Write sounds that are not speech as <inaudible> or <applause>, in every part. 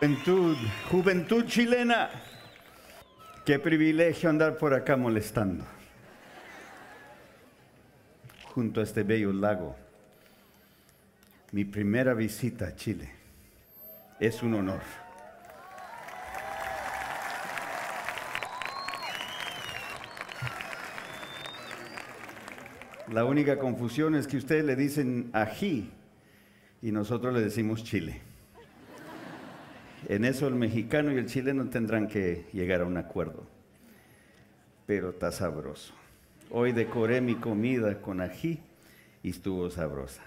Juventud, juventud chilena, qué privilegio andar por acá molestando, junto a este bello lago. Mi primera visita a Chile es un honor. La única confusión es que ustedes le dicen ají y nosotros le decimos chile. En eso el mexicano y el chileno tendrán que llegar a un acuerdo. Pero está sabroso. Hoy decoré mi comida con ají y estuvo sabrosa.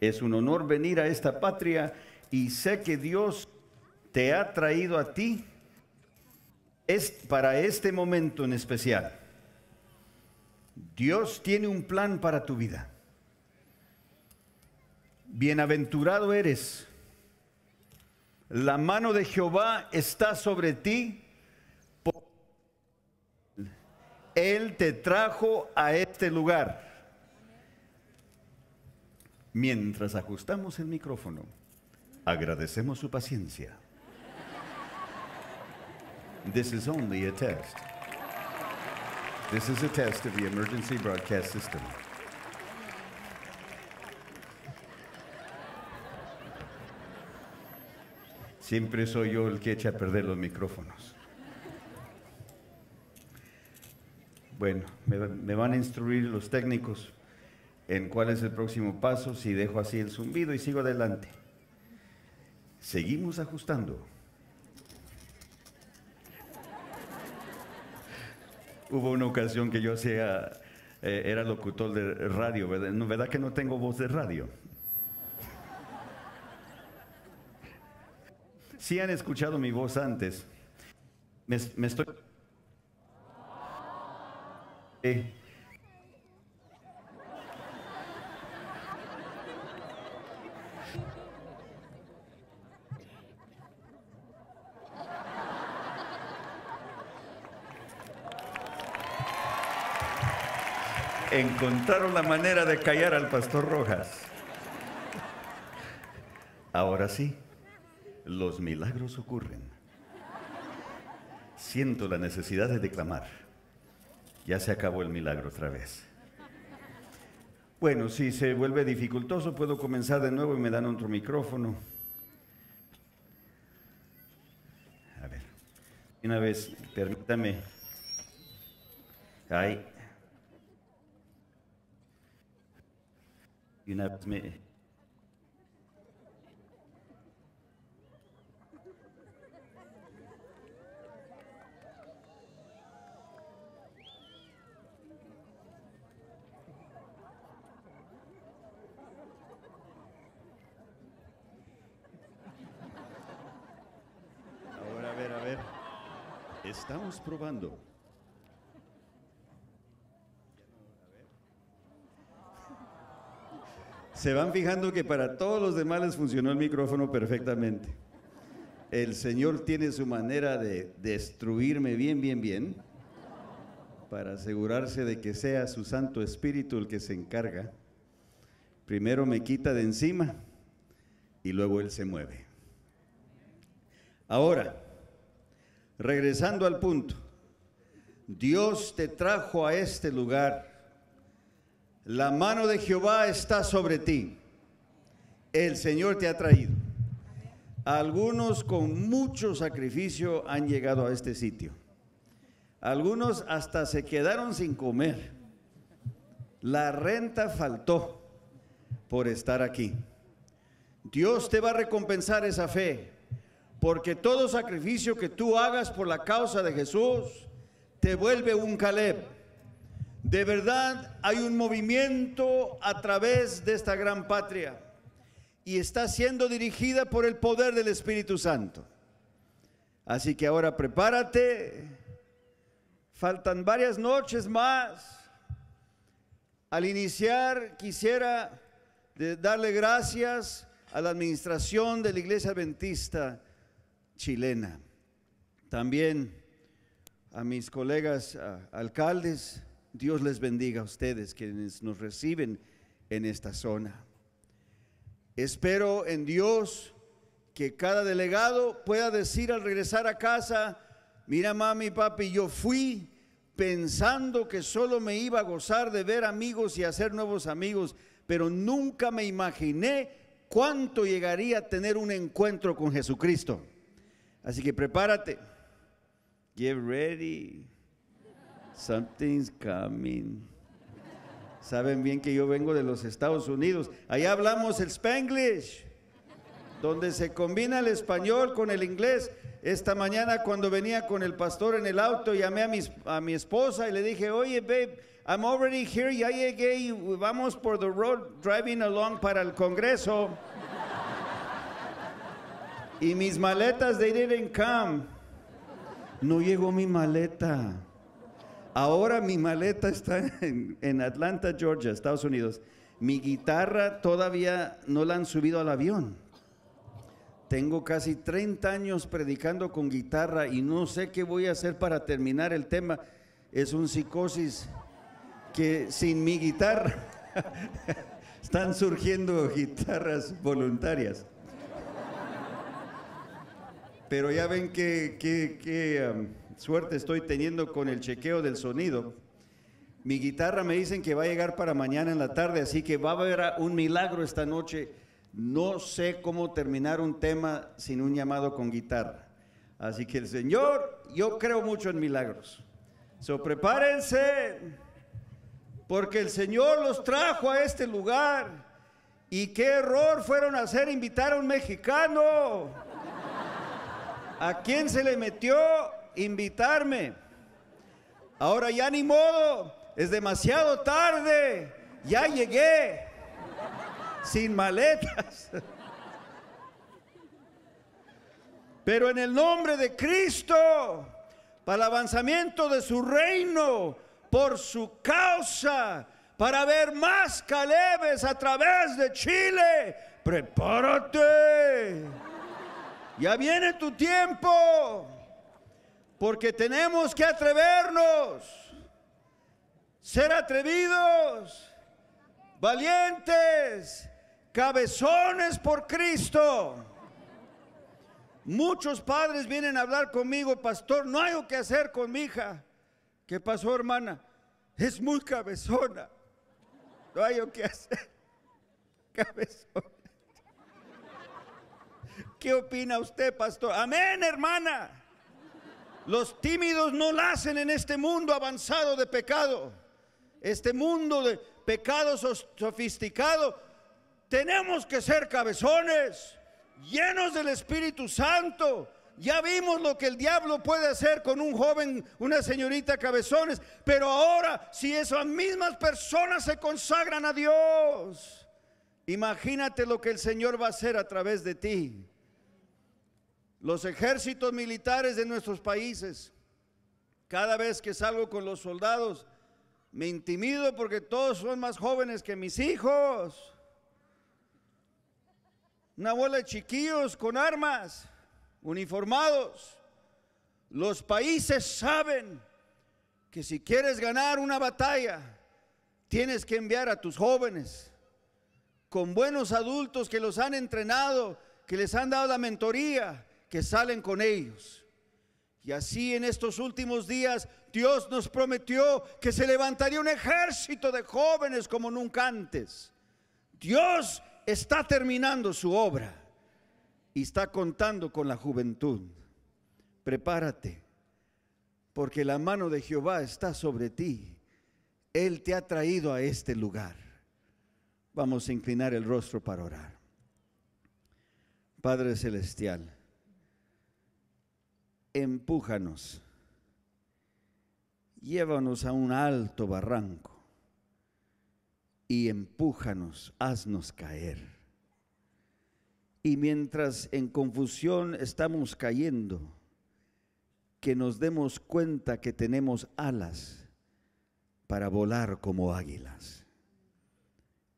Es un honor venir a esta patria y sé que Dios te ha traído a ti es para este momento en especial. Dios tiene un plan para tu vida. Bienaventurado eres la mano de Jehová está sobre ti. Él te trajo a este lugar. Mientras ajustamos el micrófono, agradecemos su paciencia. This is only a test. This is a test of the emergency broadcast system. Siempre soy yo el que echa a perder los micrófonos. Bueno, me, van a instruir los técnicos en cuál es el próximo paso, si dejo así el zumbido y sigo adelante. Seguimos ajustando. Hubo una ocasión que yo eh, era locutor de radio, ¿verdad? ¿verdad? que no tengo voz de radio? si han escuchado mi voz antes. Me, estoy... encontraron la manera de callar al pastor Rojas. Ahora sí los milagros ocurren. Siento la necesidad de declamar. Ya se acabó el milagro otra vez. Bueno, si se vuelve dificultoso, puedo comenzar de nuevo y me dan otro micrófono. A ver, una vez, permítame. Ay. Una vez me... probando. Se van fijando que para todos los demás funcionó el micrófono perfectamente. El Señor tiene su manera de destruirme bien, bien, bien, para asegurarse de que sea su Santo Espíritu el que se encarga. Primero me quita de encima y luego Él se mueve. Ahora, Regresando al punto, Dios te trajo a este lugar. La mano de Jehová está sobre ti. El Señor te ha traído. Algunos con mucho sacrificio han llegado a este sitio. Algunos hasta se quedaron sin comer. La renta faltó por estar aquí. Dios te va a recompensar esa fe porque todo sacrificio que tú hagas por la causa de Jesús te vuelve un Caleb. De verdad hay un movimiento a través de esta gran patria y está siendo dirigida por el poder del Espíritu Santo. Así que ahora prepárate, faltan varias noches más. Al iniciar quisiera darle gracias a la administración de la Iglesia Adventista chilena. También a mis colegas alcaldes, Dios les bendiga a ustedes quienes nos reciben en esta zona. Espero en Dios que cada delegado pueda decir al regresar a casa, mira mami, papi, yo fui pensando que solo me iba a gozar de ver amigos y hacer nuevos amigos, pero nunca me imaginé cuánto llegaría a tener un encuentro con Jesucristo. Así que prepárate. Get ready. Something's coming. Saben bien que yo vengo de los Estados Unidos. Allá hablamos el Spanglish, donde se combina el español con el inglés. Esta mañana cuando venía con el pastor en el auto, llamé a mi, a mi esposa y le dije, oye, babe, I'm already here, ya llegué y vamos por the road driving along para el Congreso. Y mis maletas, they didn't come. No llegó mi maleta. Ahora mi maleta está en, Atlanta, Georgia, Estados Unidos. Mi guitarra todavía no la han subido al avión. Tengo casi 30 años predicando con guitarra y no sé qué voy a hacer para terminar el tema. Es un psicosis que sin mi guitarra <laughs> están surgiendo guitarras voluntarias. Pero ya ven qué suerte estoy teniendo con el chequeo del sonido. Mi guitarra me dicen que va a llegar para mañana en la tarde, así que va a haber un milagro esta noche. No sé cómo terminar un tema sin un llamado con guitarra. Así que el Señor, yo creo mucho en milagros. So prepárense, porque el Señor los trajo a este lugar. Y qué error fueron a hacer invitar a un mexicano. ¿A quién se le metió invitarme? Ahora ya ni modo, es demasiado tarde, ya llegué, sin maletas. Pero en el nombre de Cristo, para el avanzamiento de su reino, por su causa, para ver más Calebes a través de Chile, prepárate. Ya viene tu tiempo, porque tenemos que atrevernos, ser atrevidos, valientes, cabezones por Cristo. Muchos padres vienen a hablar conmigo, pastor, no hay que hacer con mi hija. ¿Qué pasó, hermana? Es muy cabezona. No hay que hacer. Cabezona. ¿Qué opina usted, pastor? Amén, hermana. Los tímidos no nacen en este mundo avanzado de pecado. Este mundo de pecado sofisticado. Tenemos que ser cabezones, llenos del Espíritu Santo. Ya vimos lo que el diablo puede hacer con un joven, una señorita cabezones. Pero ahora, si esas mismas personas se consagran a Dios, imagínate lo que el Señor va a hacer a través de ti. Los ejércitos militares de nuestros países, cada vez que salgo con los soldados, me intimido porque todos son más jóvenes que mis hijos. Una bola de chiquillos con armas, uniformados. Los países saben que si quieres ganar una batalla, tienes que enviar a tus jóvenes con buenos adultos que los han entrenado, que les han dado la mentoría, que salen con ellos. Y así en estos últimos días Dios nos prometió que se levantaría un ejército de jóvenes como nunca antes. Dios está terminando su obra y está contando con la juventud. Prepárate, porque la mano de Jehová está sobre ti. Él te ha traído a este lugar. Vamos a inclinar el rostro para orar. Padre Celestial empújanos, llévanos a un alto barranco y empújanos, haznos caer. Y mientras en confusión estamos cayendo, que nos demos cuenta que tenemos alas para volar como águilas.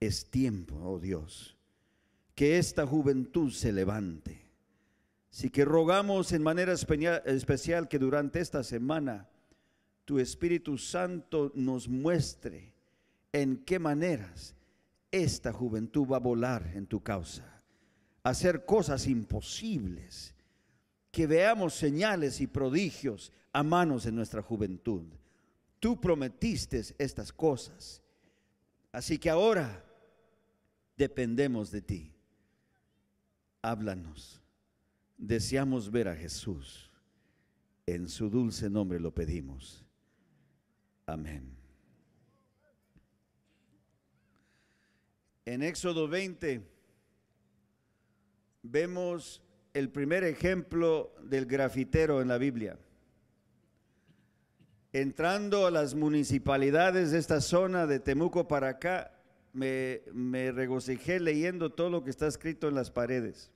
Es tiempo, oh Dios, que esta juventud se levante Así que rogamos en manera especial que durante esta semana tu Espíritu Santo nos muestre en qué maneras esta juventud va a volar en tu causa, hacer cosas imposibles, que veamos señales y prodigios a manos de nuestra juventud. Tú prometiste estas cosas, así que ahora dependemos de ti. Háblanos. Deseamos ver a Jesús. En su dulce nombre lo pedimos. Amén. En Éxodo 20 vemos el primer ejemplo del grafitero en la Biblia. Entrando a las municipalidades de esta zona de Temuco para acá, me, me regocijé leyendo todo lo que está escrito en las paredes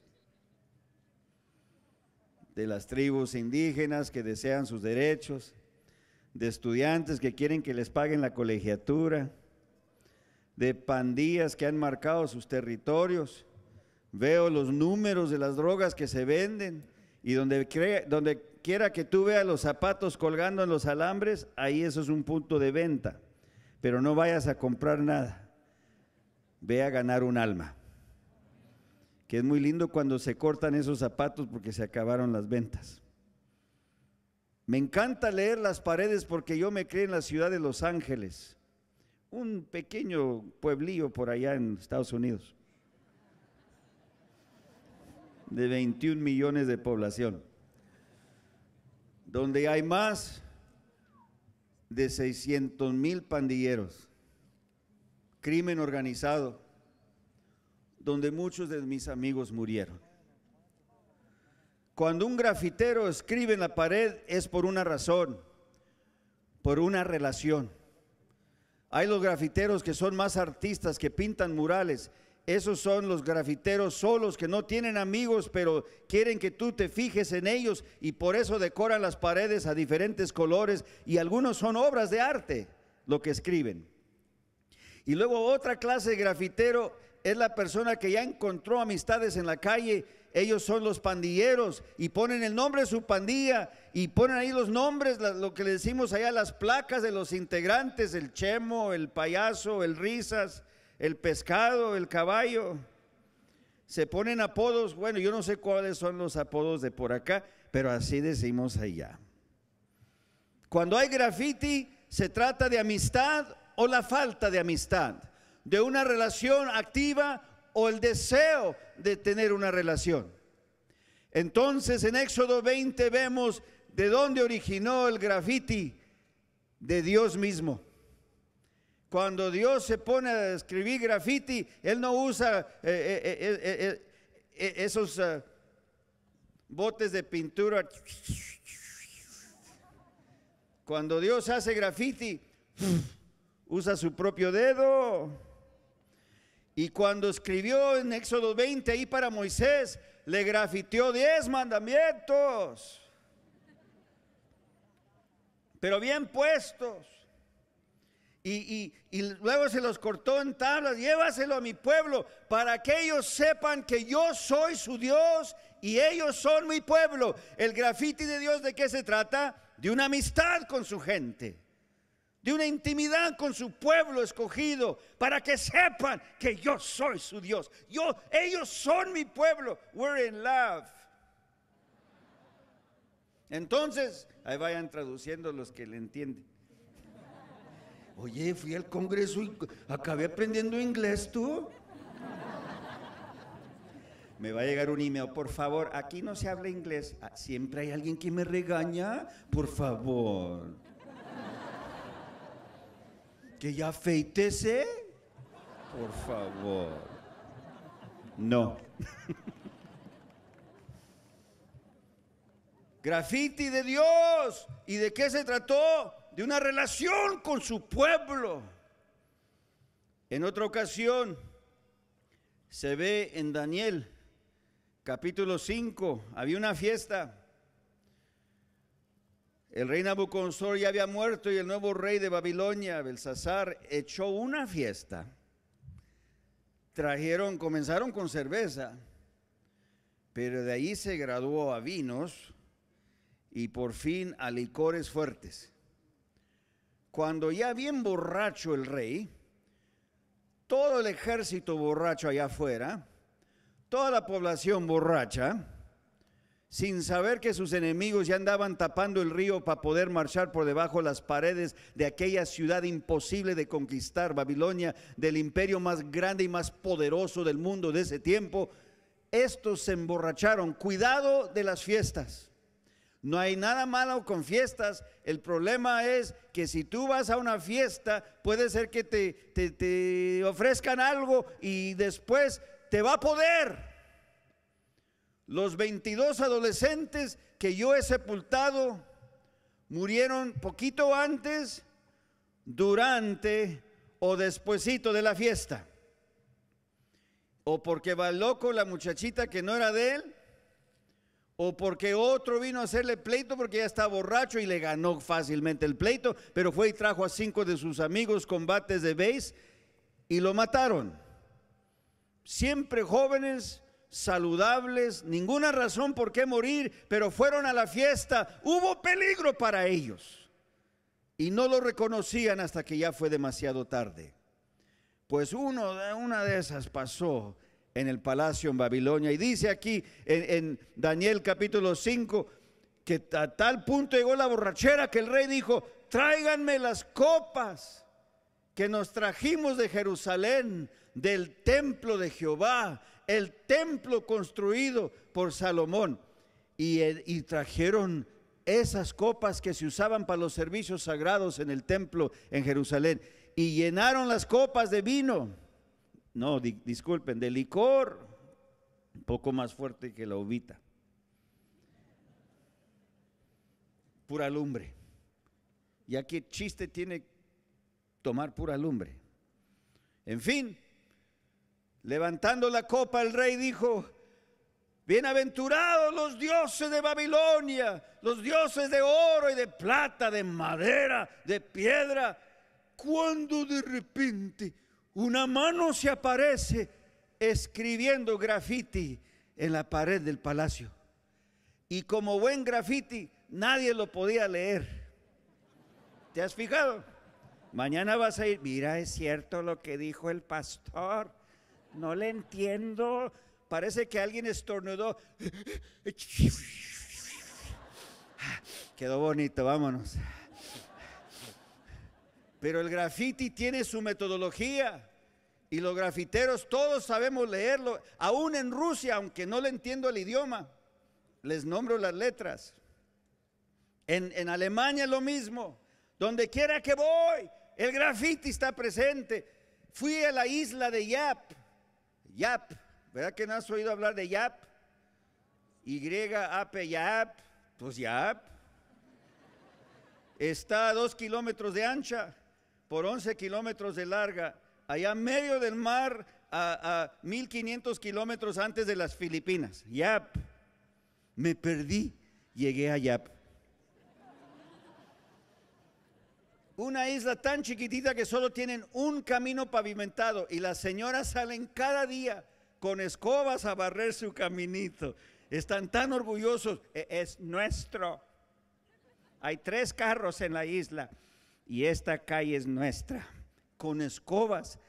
de las tribus indígenas que desean sus derechos, de estudiantes que quieren que les paguen la colegiatura, de pandillas que han marcado sus territorios. Veo los números de las drogas que se venden y donde, donde quiera que tú veas los zapatos colgando en los alambres, ahí eso es un punto de venta. Pero no vayas a comprar nada. Ve a ganar un alma que es muy lindo cuando se cortan esos zapatos porque se acabaron las ventas. Me encanta leer las paredes porque yo me creí en la ciudad de Los Ángeles, un pequeño pueblillo por allá en Estados Unidos, de 21 millones de población, donde hay más de 600 mil pandilleros, crimen organizado, donde muchos de mis amigos murieron. Cuando un grafitero escribe en la pared es por una razón, por una relación. Hay los grafiteros que son más artistas, que pintan murales. Esos son los grafiteros solos que no tienen amigos, pero quieren que tú te fijes en ellos y por eso decoran las paredes a diferentes colores y algunos son obras de arte lo que escriben. Y luego otra clase de grafitero es la persona que ya encontró amistades en la calle. Ellos son los pandilleros y ponen el nombre de su pandilla y ponen ahí los nombres, lo que le decimos allá, las placas de los integrantes, el chemo, el payaso, el risas, el pescado, el caballo. Se ponen apodos, bueno, yo no sé cuáles son los apodos de por acá, pero así decimos allá. Cuando hay graffiti, se trata de amistad o la falta de amistad de una relación activa o el deseo de tener una relación. Entonces en Éxodo 20 vemos de dónde originó el graffiti de Dios mismo. Cuando Dios se pone a escribir graffiti Él no usa eh, eh, eh, esos botes de pintura. Cuando Dios hace graffiti usa su propio dedo. Y cuando escribió en Éxodo 20 ahí para Moisés, le grafiteó 10 mandamientos, pero bien puestos. Y, y, luego se los cortó en tablas, llévaselo a mi pueblo para que ellos sepan que yo soy su Dios y ellos son mi pueblo. El grafiti de Dios de qué se trata? De una amistad con su gente de una intimidad con su pueblo escogido, para que sepan que yo soy su Dios. Yo, ellos son mi pueblo. We're in love. Entonces, ahí vayan traduciendo los que le entienden. Oye, fui al Congreso y acabé aprendiendo inglés tú. Me va a llegar un email, por favor, aquí no se habla inglés. Ah, siempre hay alguien que me regaña, por favor. Que ya afeitece, Por favor. No. Grafiti de Dios. ¿Y de qué se trató? De una relación con su pueblo. En otra ocasión se ve en Daniel capítulo 5, había una fiesta el rey Nabucodonosor ya había muerto y el nuevo rey de Babilonia, Belsasar, echó una fiesta. Trajeron, comenzaron con cerveza, pero de ahí se graduó a vinos y por fin a licores fuertes. Cuando ya bien borracho el rey, todo el ejército borracho allá afuera, toda la población borracha, sin saber que sus enemigos ya andaban tapando el río para poder marchar por debajo de las paredes de aquella ciudad imposible de conquistar, Babilonia, del imperio más grande y más poderoso del mundo de ese tiempo, estos se emborracharon. Cuidado de las fiestas. No hay nada malo con fiestas. El problema es que si tú vas a una fiesta, puede ser que te, te, te ofrezcan algo y después te va a poder. Los 22 adolescentes que yo he sepultado murieron poquito antes, durante o despuesito de la fiesta. O porque va loco la muchachita que no era de él, o porque otro vino a hacerle pleito porque ya está borracho y le ganó fácilmente el pleito, pero fue y trajo a cinco de sus amigos combates de béis y lo mataron. Siempre jóvenes saludables, ninguna razón por qué morir, pero fueron a la fiesta. Hubo peligro para ellos. Y no lo reconocían hasta que ya fue demasiado tarde. Pues uno, una de esas pasó en el palacio en Babilonia. Y dice aquí en, en Daniel capítulo 5 que a tal punto llegó la borrachera que el rey dijo, tráiganme las copas que nos trajimos de Jerusalén, del templo de Jehová el templo construido por Salomón. Eh, y, trajeron esas copas que se usaban para los servicios sagrados en el templo en Jerusalén. Y llenaron las copas de vino. No, disculpen, de licor. Un poco más fuerte que la ovita. Pura lumbre. Ya que chiste tiene tomar pura lumbre. En fin, Levantando la copa, el rey dijo, bienaventurados los dioses de Babilonia, los dioses de oro y de plata, de madera, de piedra, cuando de repente una mano se aparece escribiendo grafiti en la pared del palacio. Y como buen grafiti, nadie lo podía leer. ¿Te has fijado? Mañana vas a ir, mira, es cierto lo que dijo el pastor. No le entiendo. Parece que alguien estornudó. Quedó bonito, vámonos. Pero el graffiti tiene su metodología y los grafiteros todos sabemos leerlo, aún en Rusia, aunque no le entiendo el idioma, les nombro las letras. En, en Alemania lo mismo, donde quiera que voy, el graffiti está presente. Fui a la isla de Yap, YAP. ¿Verdad que no has oído hablar de YAP? Y-A-P, YAP. Pues YAP. Está a dos kilómetros de ancha por 11 kilómetros de larga, allá medio del mar, a, a 1500 kilómetros antes de las Filipinas. Yap, me perdí, llegué a Yap. Una isla tan chiquitita que solo tienen un camino pavimentado y las señoras salen cada día con escobas a barrer su caminito. Están tan orgullosos, e, es nuestro. Hay tres carros en la isla y esta calle es nuestra. Con escobas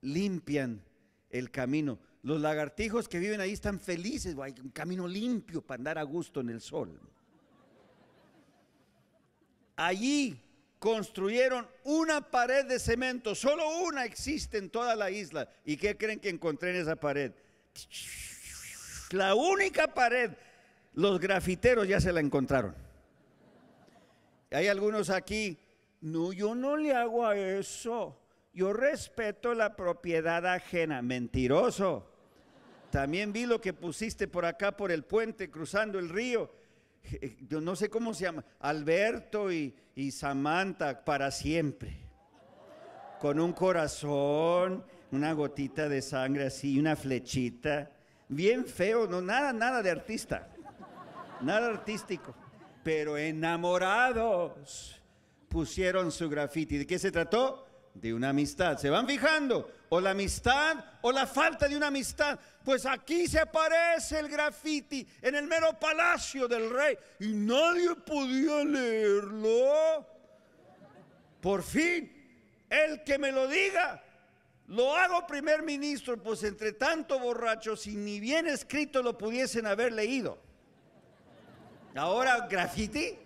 limpian el camino. Los lagartijos que viven ahí están felices, hay un camino limpio para andar a gusto en el sol. Allí construyeron una pared de cemento, solo una existe en toda la isla. ¿Y qué creen que encontré en esa pared? La única pared, los grafiteros ya se la encontraron. Hay algunos aquí, no, yo no le hago a eso. Yo respeto la propiedad ajena, mentiroso. También vi lo que pusiste por acá por el puente cruzando el río eh, yo no sé cómo se llama, Alberto y, y Samantha para siempre. Con un corazón, una gotita de sangre así, una flechita. Bien feo, no, nada, nada de artista. Nada artístico. Pero enamorados pusieron su graffiti ¿De qué se trató? De una amistad. ¿Se van fijando? o la amistad o la falta de una amistad. Pues aquí se aparece el graffiti en el mero palacio del rey y nadie podía leerlo. Por fin, el que me lo diga, lo hago primer ministro, pues entre tanto borracho, si ni bien escrito lo pudiesen haber leído. Ahora, graffiti.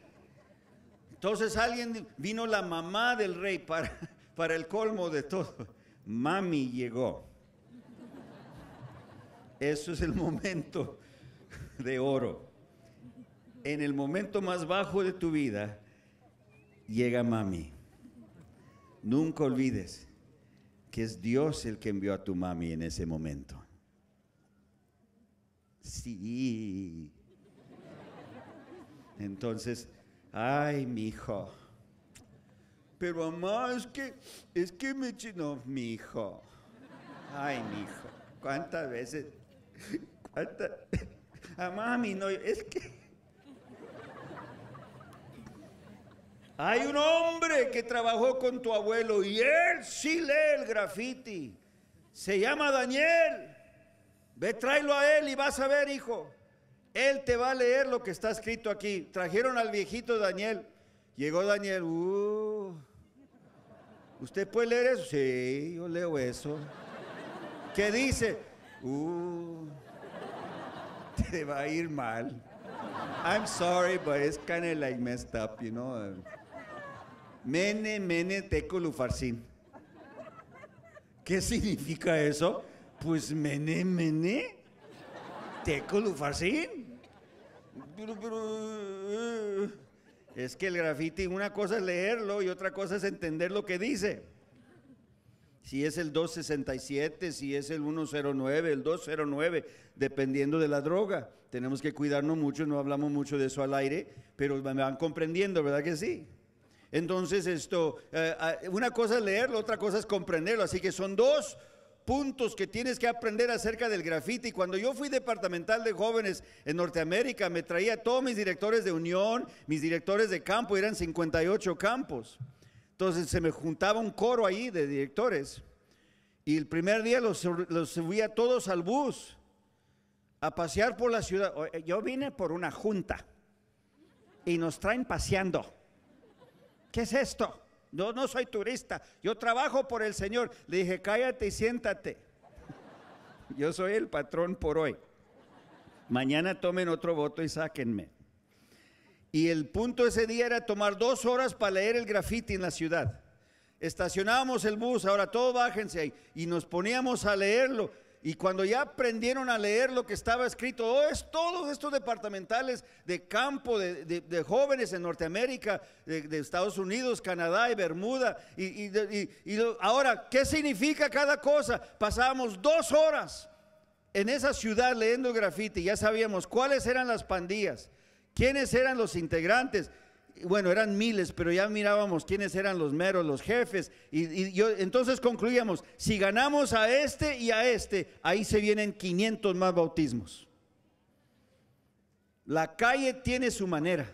Entonces alguien vino la mamá del rey para, <laughs> para el colmo de todo. Mami llegó. Eso es el momento de oro. En el momento más bajo de tu vida, llega mami. Nunca olvides que es Dios el que envió a tu mami en ese momento. Sí. Entonces, ay, mi hijo. Pero mamá, es que, es que me chino, mi hijo. Ay, mi hijo. ¿Cuántas veces? ¿Cuántas? A ah, mami, no, es que. Hay un hombre que trabajó con tu abuelo y él sí lee el graffiti. Se llama Daniel. Ve, tráelo a él y vas a ver, hijo. Él te va a leer lo que está escrito aquí. Trajeron al viejito Daniel. Llegó Daniel. Uh, ¿Usted puede leer eso? Sí, yo leo eso. ¿Qué dice? Uh, te va a ir mal. I'm sorry, but it's kind of like messed up, you know. Mene, mene, lufarsín. ¿Qué significa eso? Pues mene, mene, Te Pero, pero... Es que el graffiti, una cosa es leerlo y otra cosa es entender lo que dice. Si es el 267, si es el 109, el 209, dependiendo de la droga. Tenemos que cuidarnos mucho, no hablamos mucho de eso al aire, pero me van comprendiendo, ¿verdad que sí? Entonces, esto, eh, ah, una cosa es leerlo, otra cosa es comprenderlo. Así que son dos puntos que tienes que aprender acerca del grafiti. Cuando yo fui departamental de jóvenes en Norteamérica, me traía todos mis directores de unión, mis directores de campo, eran 58 campos. Entonces se me juntaba un coro ahí de directores. Y el primer día los, los a todos al bus a pasear por la ciudad. Eh, yo vine por una junta y nos traen paseando. ¿Qué es esto? no, no soy turista, yo trabajo por el Señor. Le dije, cállate y siéntate. <laughs> Yo soy el patrón por hoy. Mañana tomen otro voto y sáquenme. Y el punto ese día era tomar dos horas para leer el grafiti en la ciudad. Estacionábamos el bus, ahora todos bájense ahí, y nos poníamos a leerlo. Y cuando ya aprendieron a leer lo que estaba escrito, oh, es todos estos departamentales de campo, de, jóvenes en Norteamérica, de, Estados Unidos, Canadá y Bermuda. Y, ahora, ¿qué significa cada cosa? Pasábamos dos horas en esa ciudad leyendo grafiti, ya sabíamos cuáles eran las pandillas, quiénes eran los integrantes, bueno, eran miles, pero ya mirábamos quiénes eran los meros, los jefes. Y, yo, entonces concluíamos, si ganamos a este y a este, ahí se vienen 500 más bautismos. La calle tiene su manera.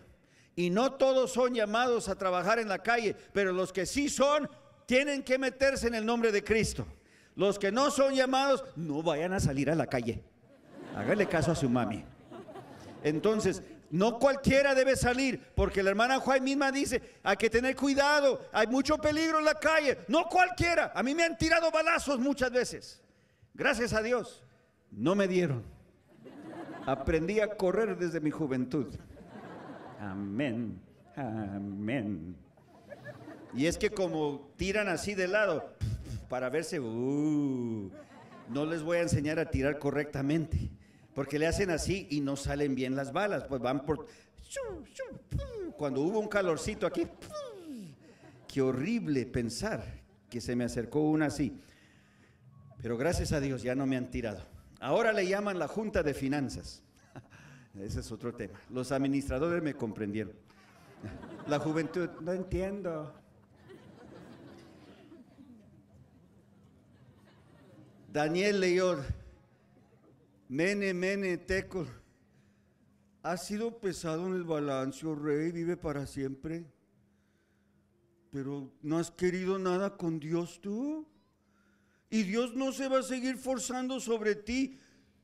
Y no todos son llamados a trabajar en la calle, pero los que sí son, tienen que meterse en el nombre de Cristo. Los que no son llamados, no vayan a salir a la calle. Hágale caso a su mami. Entonces, no cualquiera debe salir, porque la hermana Juárez misma dice, hay que tener cuidado, hay mucho peligro en la calle. No cualquiera. A mí me han tirado balazos muchas veces. Gracias a Dios, no me dieron. Aprendí a correr desde mi juventud. Amén, amén. Y es que como tiran así de lado, para verse, uh, no les voy a enseñar a tirar correctamente porque le hacen así y no salen bien las balas, pues van por... Cuando hubo un calorcito aquí, qué horrible pensar que se me acercó una así. Pero gracias a Dios ya no me han tirado. Ahora le llaman la Junta de Finanzas. <laughs> Ese es otro tema. Los administradores me comprendieron. La juventud, no entiendo. Daniel leyó Mene, mene, teco. Has sido pesado en el balance, rey, vive para siempre. Pero no has querido nada con Dios tú. Y Dios no se va a seguir forzando sobre ti.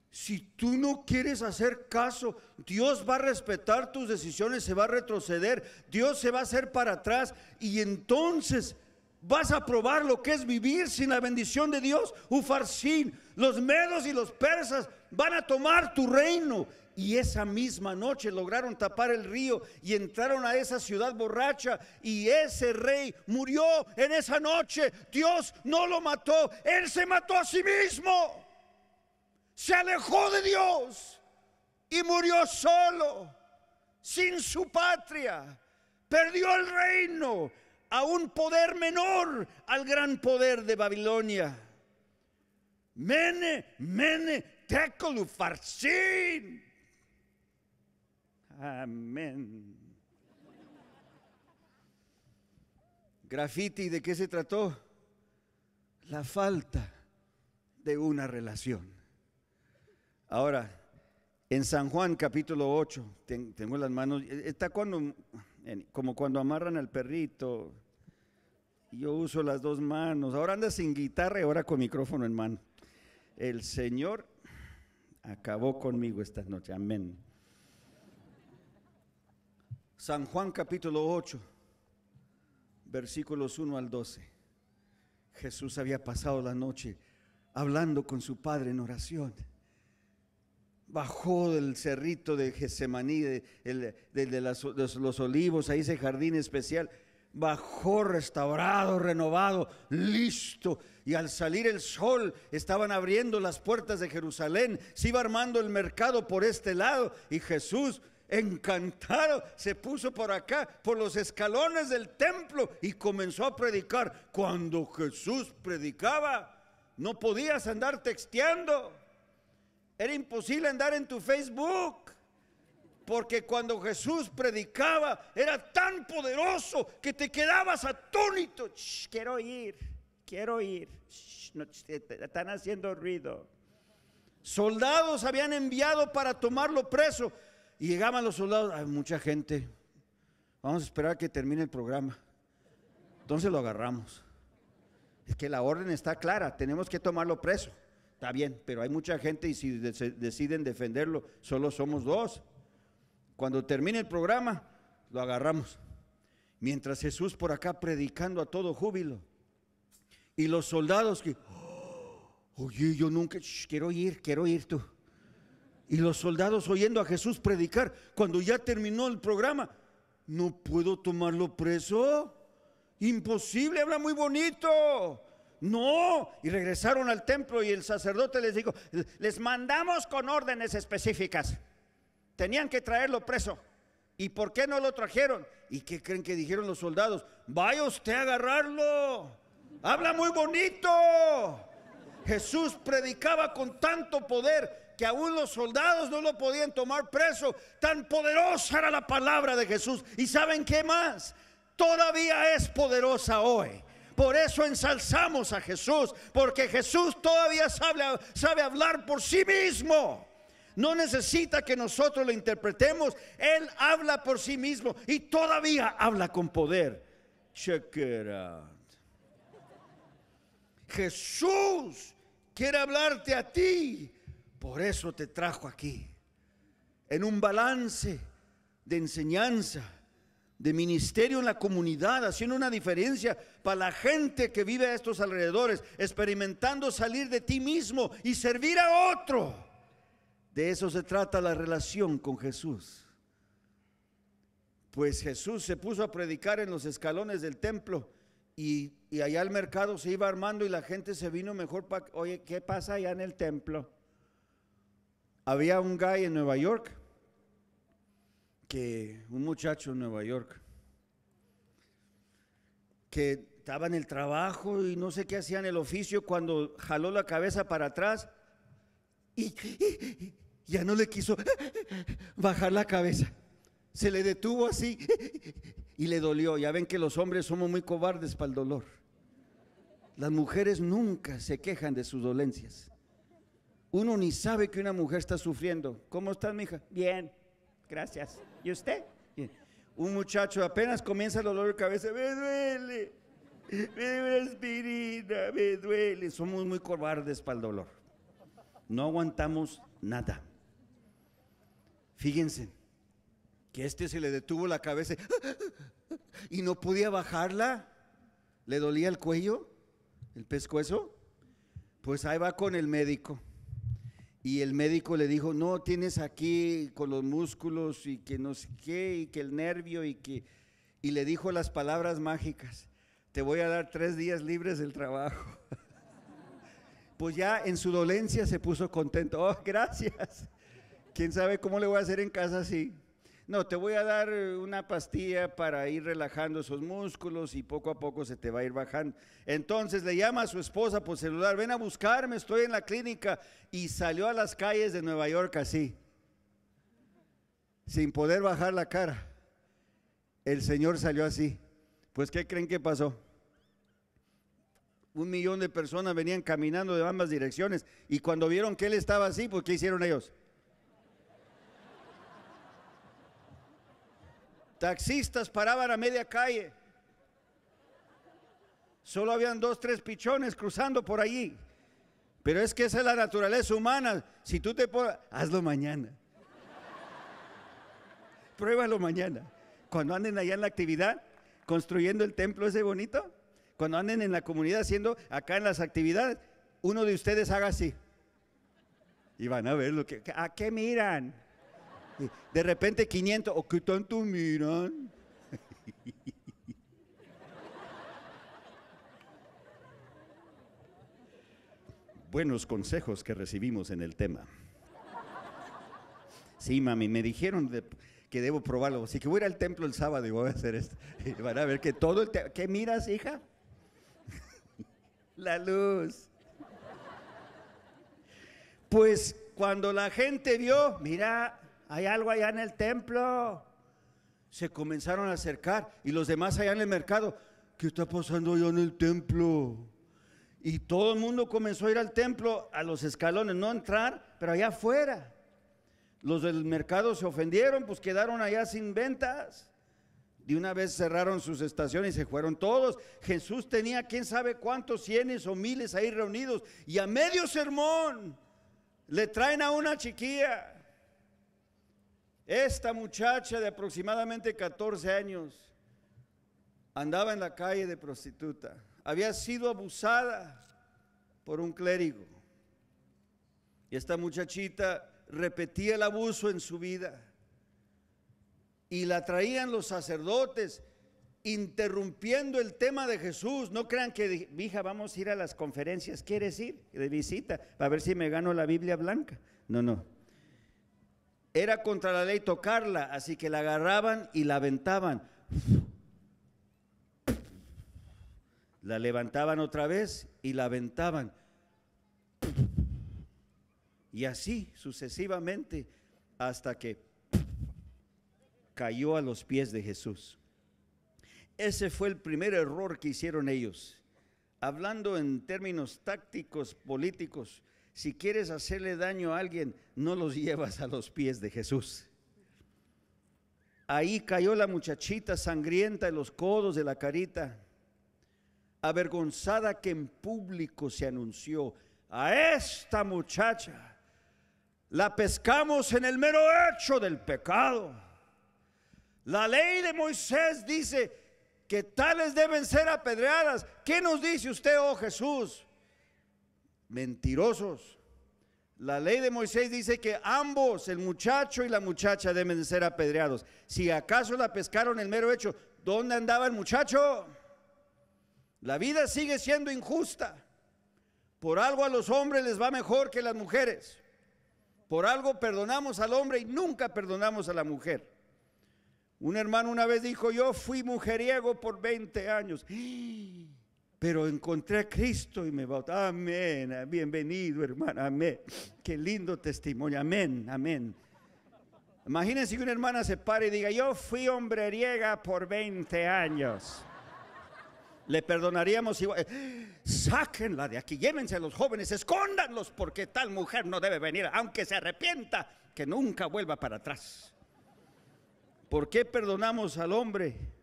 Si tú no quieres hacer caso, Dios va a respetar tus decisiones, se va a retroceder, Dios se va a hacer para atrás y entonces vas a probar lo que es vivir sin la bendición de Dios. ufarsín, los medos y los persas van a tomar tu reino. Y esa misma noche lograron tapar el río y entraron a esa ciudad borracha. Y ese rey murió en esa noche. Dios no lo mató, él se mató a sí mismo. Se alejó de Dios y murió solo, sin su patria. Perdió el reino a un poder menor al gran poder de Babilonia. Mene, mene, Tekelu Amén. Graffiti, ¿de qué se trató? La falta de una relación. Ahora, en San Juan capítulo 8, tengo las manos, e, está cuando, como cuando amarran al perrito, yo uso las dos manos, ahora anda sin guitarra y ahora con micrófono en mano. El Señor acabó conmigo esta noche. Amén. San Juan capítulo 8, versículos 1 al 12. Jesús había pasado la noche hablando con su Padre en oración. Bajó del cerrito de Getsemaní, de, los, los olivos, a ese jardín especial bajó restaurado, renovado, listo. Y al salir el sol estaban abriendo las puertas de Jerusalén, se iba armando el mercado por este lado y Jesús, encantado, se puso por acá, por los escalones del templo y comenzó a predicar. Cuando Jesús predicaba, no podías andar texteando. Era imposible andar en tu Facebook porque cuando Jesús predicaba era tan poderoso que te quedabas atónito. quiero ir, quiero ir. están haciendo ruido. Soldados habían enviado para tomarlo preso y llegaban los soldados. Hay mucha gente. Vamos a esperar a que termine el programa. Entonces lo agarramos. Es que la orden está clara, tenemos que tomarlo preso. Está bien, pero hay mucha gente y si deciden defenderlo, solo somos dos. Cuando termine el programa, lo agarramos. Mientras Jesús por acá predicando a todo júbilo. Y los soldados que, oh, oye, yo nunca, quiero ir, quiero ir tú. Y los soldados oyendo a Jesús predicar, cuando ya terminó el programa, no puedo tomarlo preso. Imposible, habla muy bonito. No, y regresaron al templo y el sacerdote les dijo, les mandamos con órdenes específicas. Tenían que traerlo preso. ¿Y por qué no lo trajeron? ¿Y qué creen que dijeron los soldados? Vaya usted a agarrarlo. Habla muy bonito. Jesús predicaba con tanto poder que aún los soldados no lo podían tomar preso. Tan poderosa era la palabra de Jesús. ¿Y saben qué más? Todavía es poderosa hoy. Por eso ensalzamos a Jesús, porque Jesús todavía sabe, sabe hablar por sí mismo no necesita que nosotros lo interpretemos. Él habla por sí mismo y todavía habla con poder. Check Jesús quiere hablarte a ti. Por eso te trajo aquí. En un balance de enseñanza, de ministerio en la comunidad, haciendo una diferencia para la gente que vive a estos alrededores, experimentando salir de ti mismo y servir a otro. De eso se trata la relación con Jesús. Pues Jesús se puso a predicar en los escalones del templo y, allá el mercado se iba armando y la gente se vino mejor. para, Oye, ¿qué pasa allá en el templo? Había un guy en Nueva York, que un muchacho en Nueva York, que estaba en el trabajo y no sé qué hacía en el oficio cuando jaló la cabeza para atrás y, ya no le quiso bajar la cabeza. Se le detuvo así y le dolió. Ya ven que los hombres somos muy cobardes para el dolor. Las mujeres nunca se quejan de sus dolencias. Uno ni sabe que una mujer está sufriendo. ¿Cómo estás, mija? Bien, gracias. ¿Y usted? Un muchacho apenas comienza el dolor de cabeza, me duele, me duele me duele. Somos muy cobardes para el dolor. No aguantamos nada. Fíjense que este se le detuvo la cabeza <gasps> y no podía bajarla. Le dolía el cuello, el pescuezo. Pues ahí va con el médico. Y el médico le dijo, no, tienes aquí con los músculos y que no sé qué, y que el nervio y que... Y le dijo las palabras mágicas, te voy a dar tres días libres del trabajo. <laughs> pues ya en su dolencia se puso contento, oh, gracias quién sabe cómo le voy a hacer en casa así. No, te voy a dar una pastilla para ir relajando esos músculos y poco a poco se te va a ir bajando. Entonces le llama a su esposa por celular, ven a buscarme, estoy en la clínica. Y salió a las calles de Nueva York así, sin poder bajar la cara. El Señor salió así. Pues ¿qué creen que pasó? Un millón de personas venían caminando de ambas direcciones y cuando vieron que él estaba así, pues ¿qué hicieron ellos? Taxistas paraban a media calle. Solo habían dos, tres pichones cruzando por allí. Pero es que esa es la naturaleza humana. Si tú te pones, hazlo mañana. Pruébalo mañana. Cuando anden allá en la actividad, construyendo el templo ese bonito, cuando anden en la comunidad haciendo acá en las actividades, uno de ustedes haga así. Y van a ver lo que... ¿A qué miran? De repente 500, o qué tanto miran. Buenos consejos que recibimos en el tema. Sí, mami, me dijeron que debo probarlo. Así que voy al templo el sábado y voy a hacer esto. <laughs> Van a ver que todo el... ¿Qué miras, hija? <laughs> la luz. Pues cuando la gente vio, mira, hay algo allá en el templo. Se comenzaron a acercar y los demás allá en el mercado, ¿qué está pasando allá en el templo? Y todo el mundo comenzó a ir al templo, a los escalones, no entrar, pero allá afuera. Los del mercado se ofendieron, pues quedaron allá sin ventas. De una vez cerraron sus estaciones y se fueron todos. Jesús tenía quién sabe cuántos cienes o miles ahí reunidos. Y a medio sermón le traen a una chiquilla esta muchacha de aproximadamente 14 años andaba en la calle de prostituta. Había sido abusada por un clérigo. Y esta muchachita repetía el abuso en su vida. Y la traían los sacerdotes interrumpiendo el tema de Jesús. No crean que, hija, vamos a ir a las conferencias. ¿Quieres ir de visita? Para ver si me gano la Biblia blanca. No, no. Era contra la ley tocarla, así que la agarraban y la aventaban. La levantaban otra vez y la aventaban. Y así sucesivamente hasta que cayó a los pies de Jesús. Ese fue el primer error que hicieron ellos. Hablando en términos tácticos, políticos, si quieres hacerle daño a alguien, no los <laughs> llevas a los pies de Jesús. Ahí cayó la muchachita sangrienta en los codos de la carita, avergonzada que en público se anunció, a esta muchacha la pescamos en el mero hecho del pecado. La ley de Moisés dice que tales deben ser apedreadas. ¿Qué nos dice usted, oh Jesús? mentirosos. La ley de Moisés dice que ambos, el muchacho y la muchacha, deben ser apedreados. Si acaso la pescaron el mero hecho, ¿dónde andaba el muchacho? La vida sigue siendo injusta. Por algo a los hombres les va mejor que las mujeres. Por algo perdonamos al hombre y nunca perdonamos a la mujer. Un hermano una vez dijo, yo fui mujeriego por 20 años. ¡Ah! pero encontré a Cristo y me bautizó. Amén, bienvenido hermano, amén. Qué lindo testimonio, amén, amén. Imagínense que una hermana se pare y diga, yo fui hombre hombreriega por 20 años. Le perdonaríamos igual. Sáquenla de aquí, llévense a los jóvenes, escóndanlos porque tal mujer no debe venir, aunque se arrepienta, que nunca vuelva para atrás. ¿Por qué perdonamos al hombre?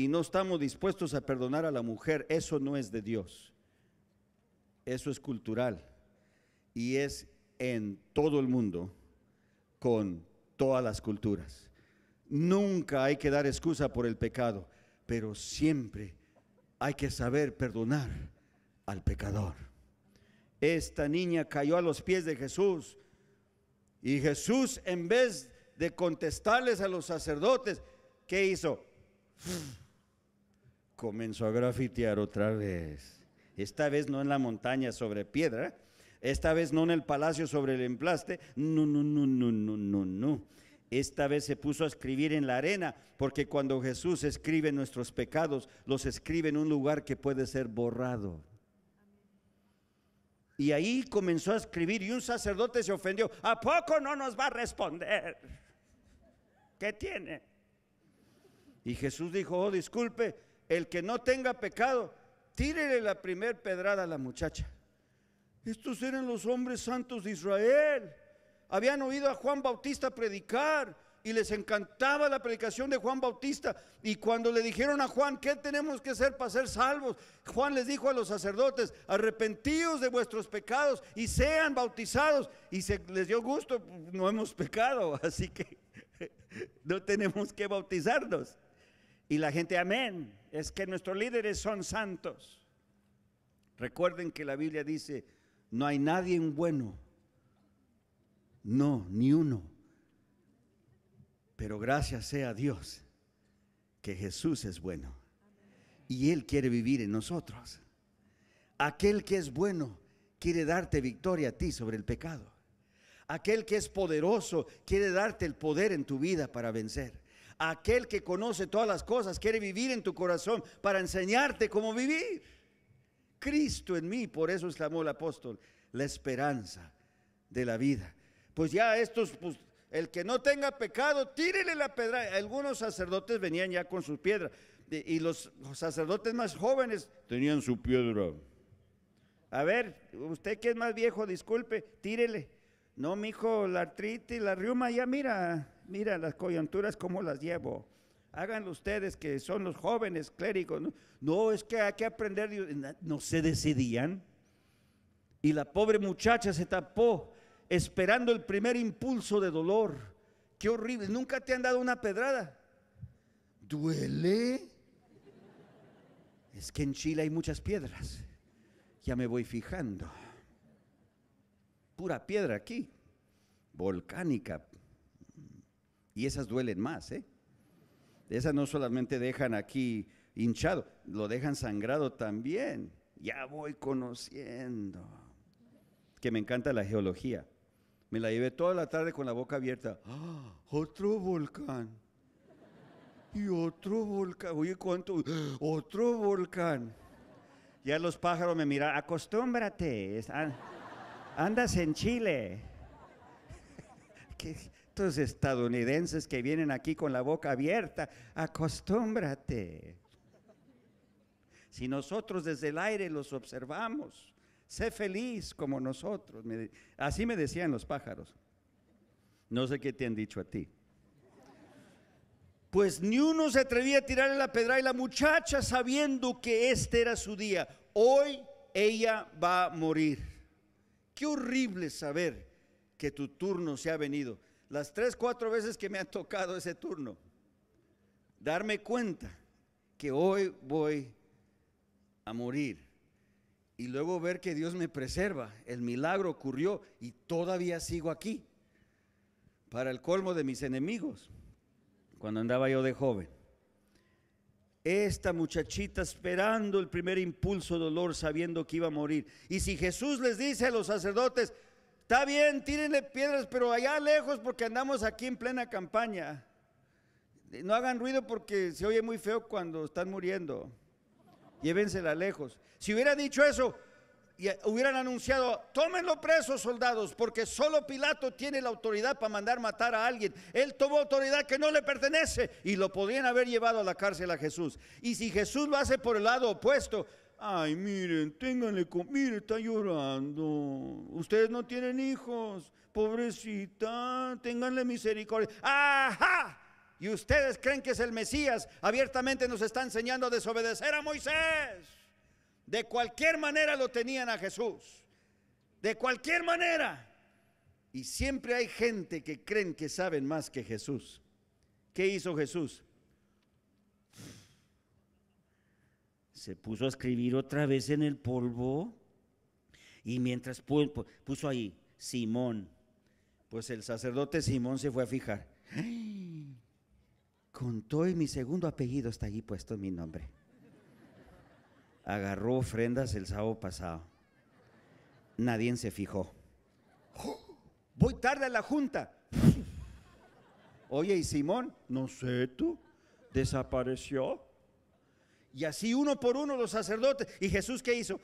y no estamos dispuestos a perdonar a la mujer, eso no es de Dios. Eso es cultural y es en todo el mundo con todas las culturas. Nunca hay que dar excusa por el pecado, pero siempre hay que saber perdonar al pecador. Esta niña cayó a los pies de Jesús y Jesús en vez de contestarles a los sacerdotes, ¿qué hizo? comenzó a grafitear otra vez. Esta vez no en la montaña sobre piedra, esta vez no en el palacio sobre el emplaste, no, no, no, no, no, no, no. Esta vez se puso a escribir en la arena, porque cuando Jesús escribe nuestros pecados, los escribe en un lugar que puede ser borrado. Y ahí comenzó a escribir y un sacerdote se ofendió. ¿A poco no nos va a responder? ¿Qué tiene? Y Jesús dijo, oh, disculpe, el que no tenga pecado, tírele la primer pedrada a la muchacha. Estos eran los hombres santos de Israel. Habían oído a Juan Bautista predicar y les encantaba la predicación de Juan Bautista. Y cuando le dijeron a Juan, ¿qué tenemos que hacer para ser salvos? Juan les dijo a los sacerdotes, arrepentíos de vuestros pecados y sean bautizados. Y se les dio gusto, no hemos pecado, <laughs> así que <laughs> no tenemos que bautizarnos. Y la gente, amén es que nuestros líderes son santos. Recuerden que la Biblia dice, no hay nadie bueno. No, ni uno. Pero gracias sea Dios que Jesús es bueno. Y Él quiere vivir en nosotros. Aquel que es bueno quiere darte victoria a ti sobre el pecado. Aquel que es poderoso quiere darte el poder en tu vida para vencer. Aquel que conoce todas las cosas quiere vivir en tu corazón para enseñarte cómo vivir. Cristo en mí, por eso exclamó el apóstol, la esperanza de la vida. Pues ya estos, pues, el que no tenga pecado, tírele la piedra, Algunos sacerdotes venían ya con sus piedras y los sacerdotes más jóvenes tenían su piedra. A ver, usted que es más viejo, disculpe, tírele. No, mi hijo, la artritis, la riuma, ya mira, mira las coyunturas cómo las llevo. Háganlo ustedes que son los jóvenes clérigos. No, no es que hay que aprender. No se decidían. Y la pobre muchacha se tapó esperando el primer impulso de dolor. Qué horrible. Nunca te han dado una pedrada. ¿Duele? Es que en Chile hay muchas piedras. Ya me voy fijando. Pura piedra aquí. Volcánica, y esas duelen más, ¿eh? Esas no solamente dejan aquí hinchado, lo dejan sangrado también. Ya voy conociendo. Que me encanta la geología. Me la llevé toda la tarde con la boca abierta. ¡Ah! Otro volcán. Y otro volcán. Oye, ¿cuánto? Otro volcán. Ya los pájaros me miran. Acostúmbrate. Andas en Chile. <laughs> ¿Qué? estos estadounidenses que vienen aquí con la boca abierta, acostúmbrate. Si nosotros desde el aire los observamos, sé feliz como nosotros. así me decían los pájaros. No sé qué te han dicho a ti. Pues ni uno se atrevía a tirarle la pedra y la muchacha sabiendo que este era su día. Hoy ella va a morir. Qué horrible saber que tu turno se ha venido las tres, cuatro veces que me ha tocado ese turno, darme cuenta que hoy voy a morir y luego ver que Dios me preserva, el milagro ocurrió y todavía sigo aquí, para el colmo de mis enemigos, cuando andaba yo de joven. Esta muchachita esperando el primer impulso de dolor, sabiendo que iba a morir. Y si Jesús les dice a los sacerdotes, Está bien, tírenle piedras, pero allá lejos porque andamos aquí en plena campaña. No hagan ruido porque se oye muy feo cuando están muriendo. Llévensela lejos. Si hubieran dicho eso, y eh, hubieran anunciado, tómenlo preso soldados, porque solo Pilato tiene la autoridad para mandar matar a alguien. Él tomó autoridad que no le pertenece y lo podrían haber llevado a la cárcel a Jesús. Y si Jesús lo hace por el lado opuesto, Ay, miren, ténganle, miren, está llorando. Ustedes no tienen hijos, pobrecita, ténganle misericordia. ¡Ajá! Y ustedes creen que es el Mesías. Abiertamente nos está enseñando a desobedecer a Moisés. De cualquier manera lo tenían a Jesús. De cualquier manera. Y siempre hay gente que creen que saben más que Jesús. ¿Qué hizo Jesús? se puso a escribir otra vez en el polvo y mientras puso ahí Simón, pues el sacerdote Simón se fue a fijar. <gasps> Contó y mi segundo apellido está allí puesto en mi nombre. Agarró ofrendas el sábado pasado. Nadie se fijó. <gasps> Voy tarde a la junta. <laughs> Oye, ¿y Simón? No sé tú. Desapareció. Y así uno por uno los sacerdotes. ¿Y Jesús qué hizo?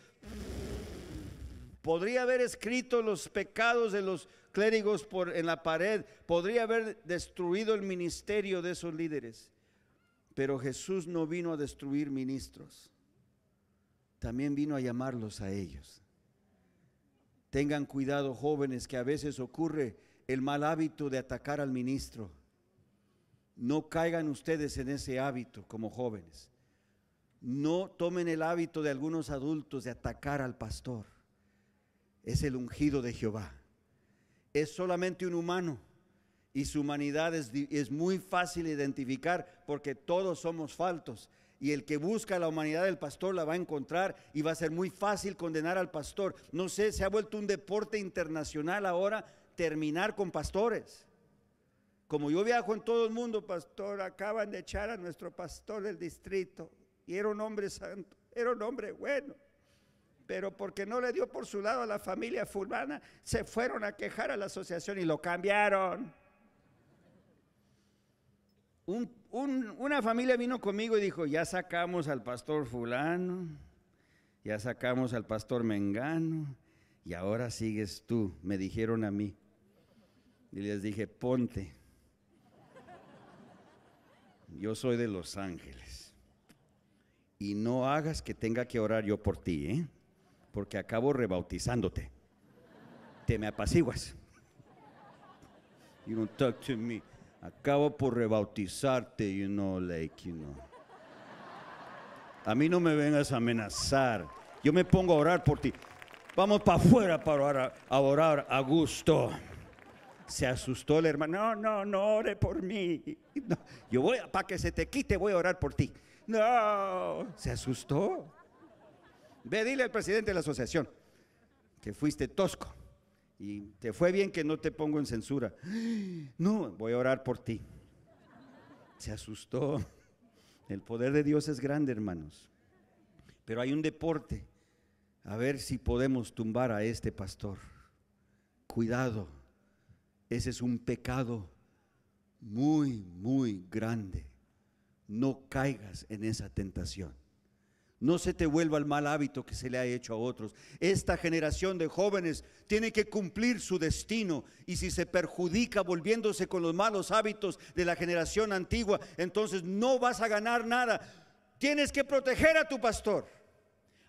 Podría haber escrito los pecados de los clérigos por, en la pared. Podría haber destruido el ministerio de esos líderes. Pero Jesús no vino a destruir ministros. También vino a llamarlos a ellos. Tengan cuidado jóvenes que a veces ocurre el mal hábito de atacar al ministro. No caigan ustedes en ese hábito como jóvenes. No tomen el hábito de algunos adultos de atacar al pastor. Es el ungido de Jehová. Es solamente un humano y su humanidad es, muy fácil identificar porque todos somos faltos. Y el que busca la humanidad del pastor la va a encontrar y va a ser muy fácil condenar al pastor. No sé, se ha vuelto un deporte internacional ahora terminar con pastores. Como yo viajo en todo el mundo, pastor, acaban de echar a nuestro pastor del distrito y era un hombre santo, era un hombre bueno. Pero porque no le dio por su lado a la familia fulana, se fueron a quejar a la asociación y lo cambiaron. una familia vino conmigo y dijo, ya sacamos al pastor fulano, ya sacamos al pastor Mengano, y ahora sigues tú, me dijeron a mí. Y les dije, ponte. Yo soy de Los Ángeles y no hagas que tenga que orar yo por ti, ¿eh? porque acabo rebautizándote. Te me apaciguas. You don't talk to me. Acabo por rebautizarte, you know, like, you know. A mí no me vengas a amenazar. Yo me pongo a orar por ti. Vamos para afuera para orar, a orar a gusto. Se asustó el hermano. No, no, no ore por mí. Yo voy, para que se te quite, voy a orar por ti. No, se asustó. Ve, dile al presidente de la asociación que fuiste tosco y te fue bien que no te pongo en censura. No, voy a orar por ti. Se asustó. El poder de Dios es grande, hermanos. Pero hay un deporte. A ver si podemos tumbar a este pastor. Cuidado. Ese es un pecado muy, muy grande no caigas en esa tentación. No se te vuelva el mal hábito que se le ha hecho a otros. Esta generación de jóvenes tiene que cumplir su destino y si se perjudica volviéndose con los malos hábitos de la generación antigua, entonces no vas a ganar nada. Tienes que proteger a tu pastor.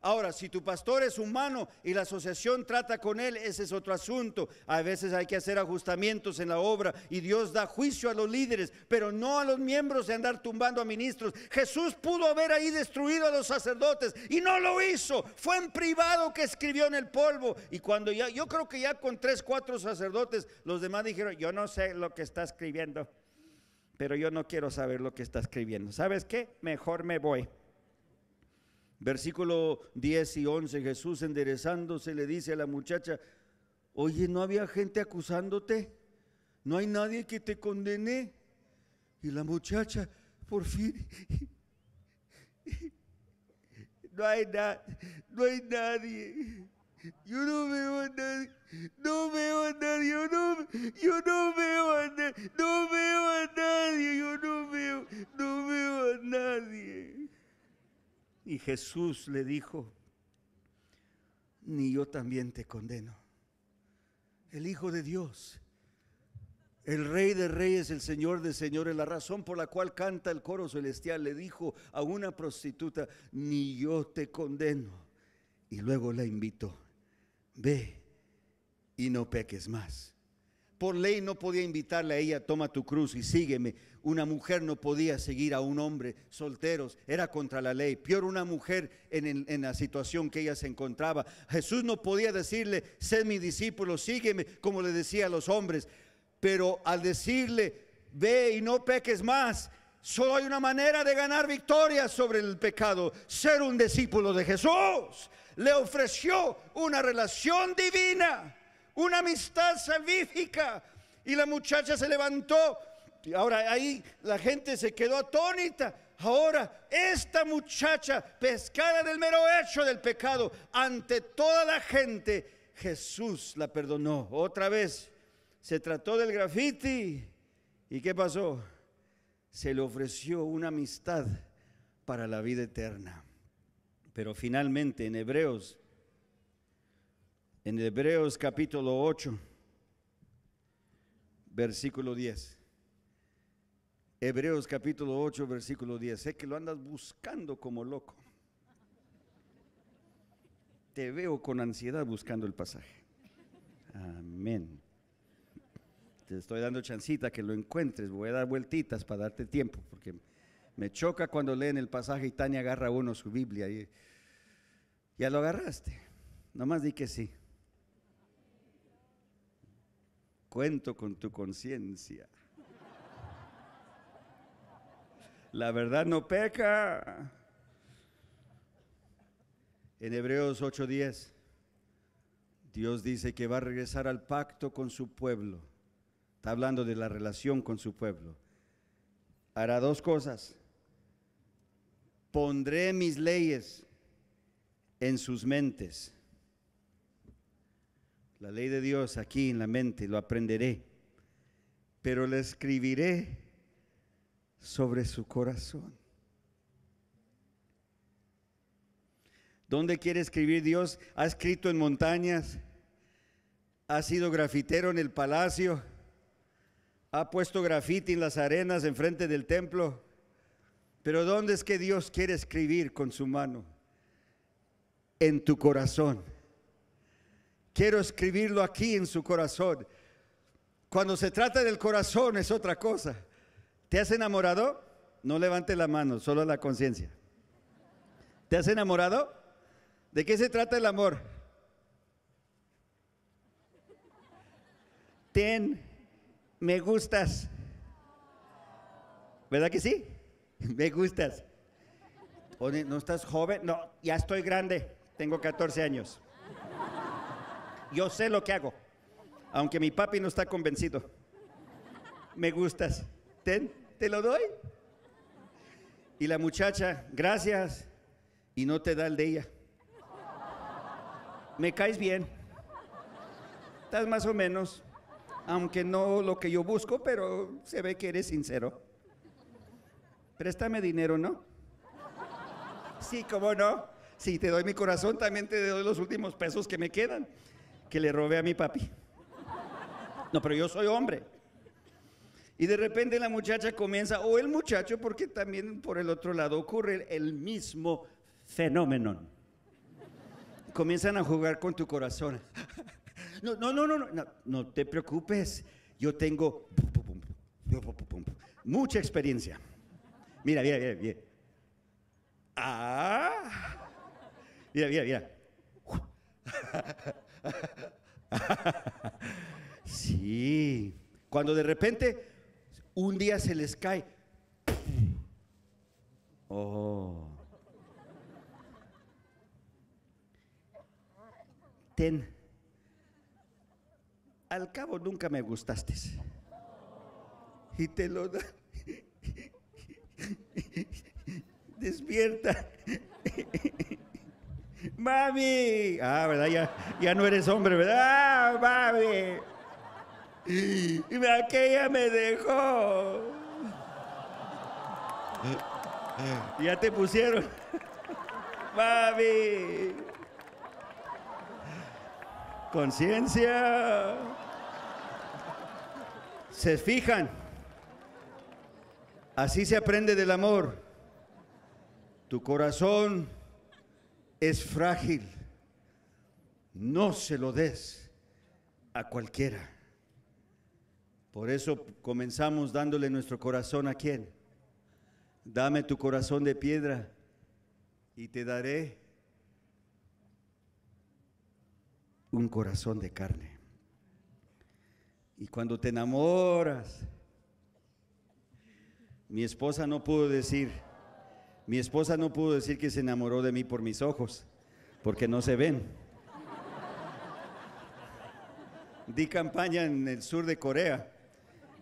Ahora, si tu pastor es humano y la asociación trata con él, ese es otro asunto. A veces hay que hacer ajustamientos en la obra y Dios da juicio a los líderes, pero no a los miembros de andar tumbando a ministros. Jesús pudo haber ahí destruido a los sacerdotes y no lo hizo. Fue en privado que escribió en el polvo. Y cuando ya, yo creo que ya con tres, cuatro sacerdotes, los demás dijeron, yo no sé lo que está escribiendo, pero yo no quiero saber lo que está escribiendo. ¿Sabes qué? Mejor me voy. Versículo 10 y 11, Jesús enderezándose le dice a la muchacha, oye, ¿no había gente acusándote? ¿No hay nadie que te condene? Y la muchacha, por fin, no hay, no hay nadie. Yo no veo a nadie, no veo a nadie, yo no, yo no veo a nadie, no veo a nadie, yo no veo, no veo a nadie. Y Jesús le dijo, ni yo también te condeno. El Hijo de Dios, el Rey de Reyes, el Señor de Señores, la razón por la cual canta el coro celestial, le dijo a una prostituta, ni yo te condeno. Y luego la invitó, ve y no peques más por ley no podía invitarle a ella, toma tu cruz y sígueme. Una mujer no podía seguir a un hombre solteros, era contra la ley. Peor una mujer en, la situación que ella se encontraba. Jesús no podía decirle, Sé mi discípulo, sígueme, como le decía a los hombres. Pero al decirle, ve y no peques más, solo hay una manera de ganar victoria sobre el pecado, ser un discípulo de Jesús. Le ofreció una relación divina una amistad salvífica. Y la muchacha se levantó. Ahora ahí la gente se quedó atónita. Ahora esta muchacha, pescada del mero hecho del pecado, ante toda la gente, Jesús la perdonó. Otra vez se trató del grafiti. ¿Y qué pasó? Se le ofreció una amistad para la vida eterna. Pero finalmente en Hebreos en Hebreos capítulo 8, versículo 10. Hebreos capítulo 8, versículo 10. Sé que lo andas buscando como loco. Te veo con ansiedad buscando el pasaje. Amén. Te estoy dando chancita que lo encuentres. Voy a dar vueltitas para darte tiempo, porque me choca cuando leen el pasaje y Tania agarra uno su Biblia. Y, ya lo agarraste. Nomás di que sí cuento con tu conciencia. La verdad no peca. En Hebreos 8:10, Dios dice que va a regresar al pacto con su pueblo. Está hablando de la relación con su pueblo. Hará dos cosas. Pondré mis leyes en sus mentes la ley de Dios aquí en la mente, lo aprenderé, pero la escribiré sobre su corazón. ¿Dónde quiere escribir Dios? Ha escrito en montañas, ha sido grafitero en el palacio, ha puesto grafiti en las arenas enfrente del templo. Pero ¿dónde es que Dios quiere escribir con su mano? En tu corazón. Quiero escribirlo aquí en su corazón. Cuando se trata del corazón es otra cosa. ¿Te has enamorado? No levante la mano, solo la conciencia. ¿Te has enamorado? ¿De qué se trata el amor? Ten, me gustas. ¿Verdad que sí? <laughs> Me gustas. ¿No estás joven? No, ya estoy grande. Tengo 14 años. Yo sé lo que hago. Aunque mi papi no está convencido. Me gustas. Ten, te lo doy. Y la muchacha, gracias. Y no te da el de ella. Me caes bien. Estás más o menos. Aunque no lo que yo busco, pero se ve que eres sincero. Préstame dinero, ¿no? Sí, cómo no. Si te doy mi corazón, también te doy los últimos pesos que me quedan que le robé a mi papi. No, pero yo soy hombre. Y de repente la muchacha comienza, o el muchacho, porque también por el otro lado ocurre el mismo fenómeno. Comienzan a jugar con tu corazón. No, no, no, no, no, no te preocupes. Yo tengo mucha experiencia. Mira, mira, mira, mira. Ah. Mira, mira, mira. <laughs> sí, cuando de repente un día se les cae. Oh. Ten. Al cabo nunca me gustaste. Y te lo da. <laughs> Despierta. <laughs> ¡Mami! Ah, ¿verdad? Ya, no eres hombre, ¿verdad? ¡Ah, mami! Aquella me dejó. Ya te pusieron. ¡Mami! Conciencia. Se fijan. Así se aprende del amor. Tu corazón es frágil. No se lo des a cualquiera. Por eso comenzamos dándole nuestro corazón a quién. Dame tu corazón de piedra y te daré un corazón de carne. Y cuando te enamoras, mi esposa no pudo decir, mi esposa no pudo decir que se enamoró de mí por mis ojos, porque no se ven. Di campaña en el sur de Corea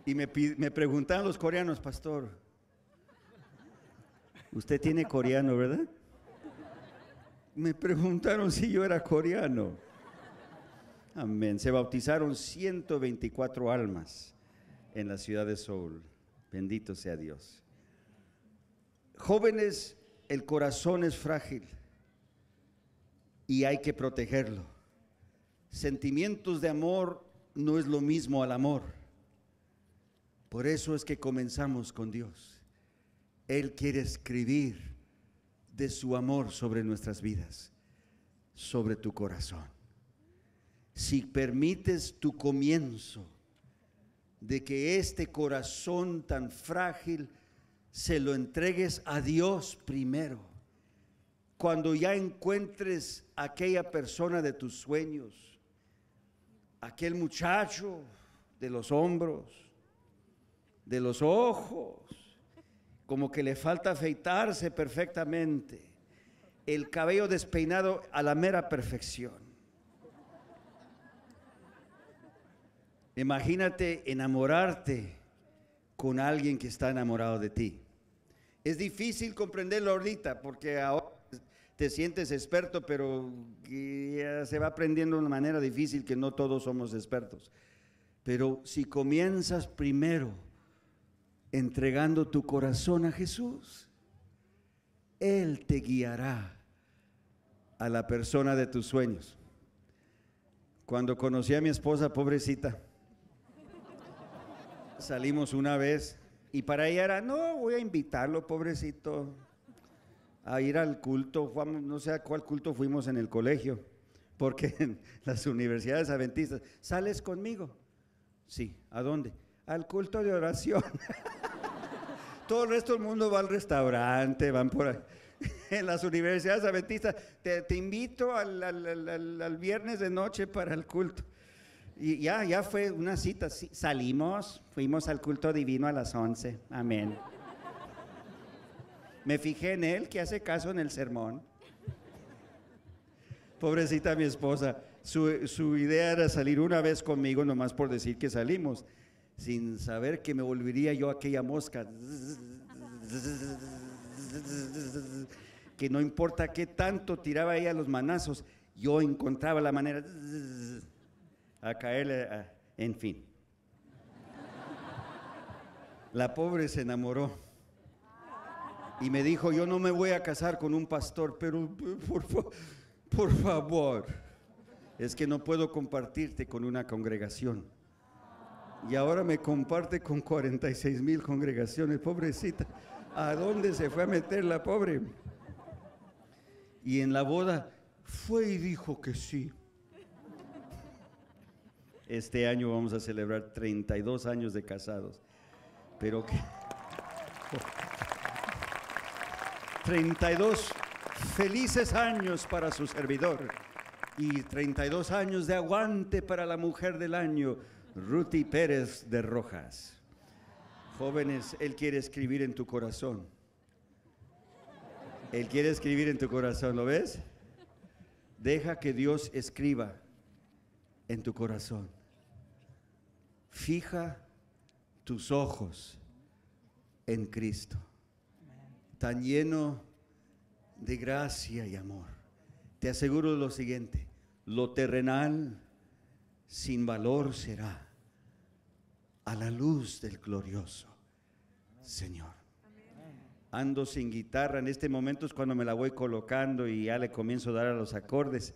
y me, preguntaron preguntaban los coreanos, pastor, usted tiene coreano, ¿verdad? Me preguntaron si yo era coreano. Amén. Se bautizaron 124 almas en la ciudad de Seoul, Bendito sea Dios. Jóvenes, el corazón es frágil y hay que protegerlo. Sentimientos de amor no es lo mismo al amor. Por eso es que comenzamos con Dios. Él quiere escribir de su amor sobre nuestras vidas, sobre tu corazón. Si permites tu comienzo de que este corazón tan frágil, se lo entregues a Dios primero. Cuando ya encuentres aquella persona de tus sueños, aquel muchacho de los hombros, de los ojos, como que le falta afeitarse perfectamente, el cabello despeinado a la mera perfección. Imagínate enamorarte con alguien que está enamorado de ti. Es difícil comprenderlo ahorita porque ahora te sientes experto, pero se va aprendiendo de una manera difícil que no todos somos expertos. Pero si comienzas primero entregando tu corazón a Jesús, Él te guiará a la persona de tus sueños. Cuando conocí a mi esposa, pobrecita, salimos una vez y para ella era, no, voy a invitarlo, pobrecito, a ir al culto. no sé a cuál culto fuimos en el colegio, porque <laughs> en las universidades adventistas, ¿sales conmigo? Sí, ¿a dónde? Al culto de oración. <laughs> Todo el resto del mundo va al restaurante, van por ahí. <laughs> En las universidades adventistas, te, invito al viernes de noche para el culto. Y ya, ya fue una cita. Salimos, fuimos al culto divino a las 11. Amén. Me fijé en él que hace caso en el sermón. Pobrecita mi esposa. Su, su idea era salir una vez conmigo nomás por decir que salimos, sin saber que me volvería yo aquella mosca. Que no importa qué tanto tiraba ella los manazos, yo encontraba la manera a caerle, en fin. La pobre se enamoró y me dijo, yo no me voy a casar con un pastor, pero por, por favor, es que no puedo compartirte con una congregación. Y ahora me comparte con 46 mil congregaciones, pobrecita. ¿A dónde se fue a meter la pobre? Y en la boda fue y dijo que sí. Este año vamos a celebrar 32 años de casados. Pero que... 32 felices años para su servidor y 32 años de aguante para la mujer del año, Ruti Pérez de Rojas. Jóvenes, Él quiere escribir en tu corazón. Él quiere escribir en tu corazón, ¿lo ves? Deja que Dios escriba en tu corazón fija tus ojos en Cristo, tan lleno de gracia y amor. Te aseguro lo siguiente, lo terrenal sin valor será a la luz del glorioso Señor. Ando sin guitarra, en este momento es cuando me la voy colocando y ya le comienzo a dar a los acordes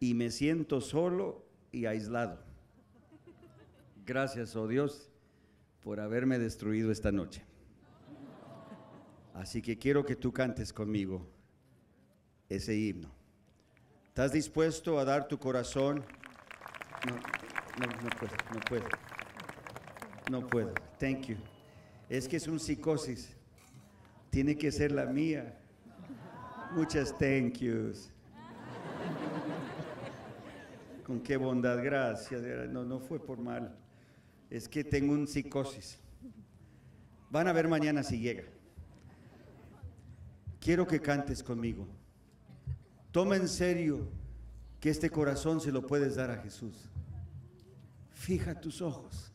y me siento solo y aislado. Gracias, oh Dios, por haberme destruido esta noche. Así que quiero que tú cantes conmigo ese himno. ¿Estás dispuesto a dar tu corazón? No, no, puedo, no puedo. No puedo. Thank you. Es que es un psicosis. Tiene que ser la mía. Muchas thank yous. Con qué bondad, gracias. No, no fue por mal es que tengo un psicosis. Van a ver mañana si llega. Quiero que cantes conmigo. Toma en serio que este corazón se lo puedes dar a Jesús. Fija tus ojos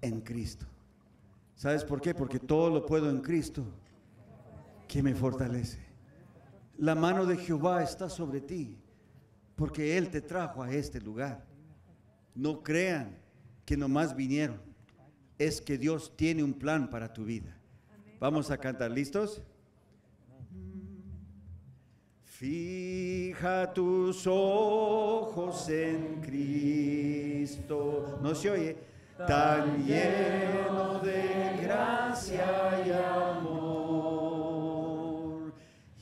en Cristo. ¿Sabes por qué? Porque todo lo puedo en Cristo que me fortalece. La mano de Jehová está sobre ti porque Él te trajo a este lugar. No crean que nomás vinieron. Es que Dios tiene un plan para tu vida. Vamos a cantar, ¿listos? Fija tus ojos en Cristo. No se oye. Tan lleno de gracia y amor.